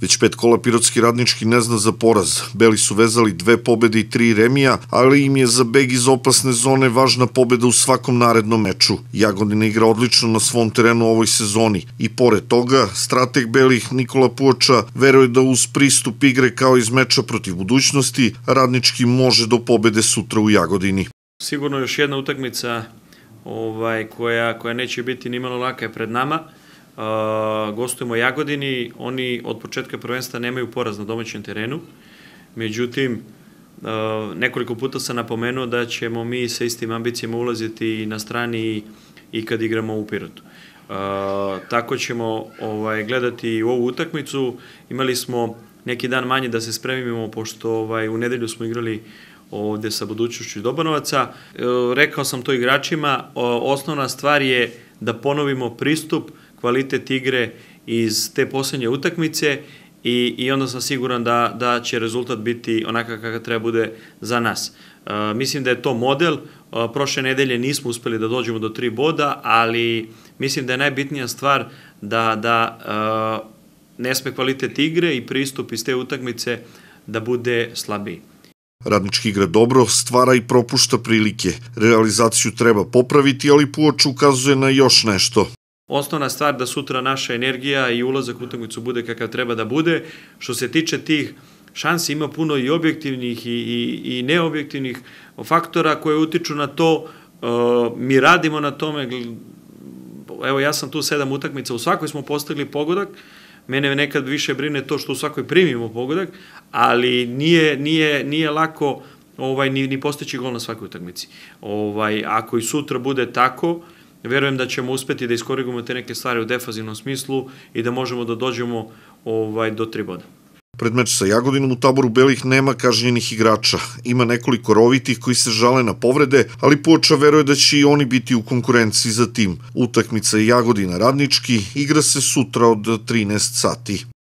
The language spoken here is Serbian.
Već pet kola Pirotski radnički ne zna za poraz. Beli su vezali dve pobede i tri remija, ali im je za beg iz opasne zone važna pobeda u svakom narednom meču. Jagodina igra odlično na svom terenu u ovoj sezoni. I pored toga, strateg Belih Nikola Puoča veruje da uz pristup igre kao iz meča protiv budućnosti, radnički može do pobede sutra u Jagodini. Sigurno još jedna utakmica ovaj, koja, koja neće biti nimalo laka je pred nama gostujemo Jagodini, oni od početka prvenstva nemaju poraz na domaćem terenu, međutim, nekoliko puta sam napomenuo da ćemo mi sa istim ambicijama ulaziti i na strani i kad igramo u Pirotu. tako ćemo ovaj, gledati ovu utakmicu. Imali smo neki dan manje da se spremimo, pošto ovaj, u nedelju smo igrali ovde sa budućnošću Dobanovaca. E, rekao sam to igračima, o, osnovna stvar je da ponovimo pristup, kvalitet igre iz te poslednje utakmice i, i onda sam siguran da, da će rezultat biti onakav kakav treba bude za nas. E, mislim da je to model, e, prošle nedelje nismo uspeli da dođemo do tri boda, ali mislim da je najbitnija stvar da, da e, ne sme kvalitet igre i pristup iz te utakmice da bude slabiji. Radnički igra dobro, stvara i propušta prilike. Realizaciju treba popraviti, ali Puoč ukazuje na još nešto osnovna stvar da sutra naša energija i ulazak u utakmicu bude kakav treba da bude. Što se tiče tih šansi ima puno i objektivnih i, i, i neobjektivnih faktora koje utiču na to. E, mi radimo na tome, evo ja sam tu sedam utakmica, u svakoj smo postigli pogodak, mene nekad više brine to što u svakoj primimo pogodak, ali nije, nije, nije lako ovaj, ni, ni postići gol na svakoj utakmici. Ovaj, ako i sutra bude tako, uh, verujem da ćemo uspeti da iskorigujemo te neke stvari u defazivnom smislu i da možemo da dođemo ovaj, do tri boda. Pred meč sa Jagodinom u taboru Belih nema kažnjenih igrača. Ima nekoliko rovitih koji se žale na povrede, ali Poča veruje da će i oni biti u konkurenciji za tim. Utakmica Jagodina Radnički igra se sutra od 13 sati.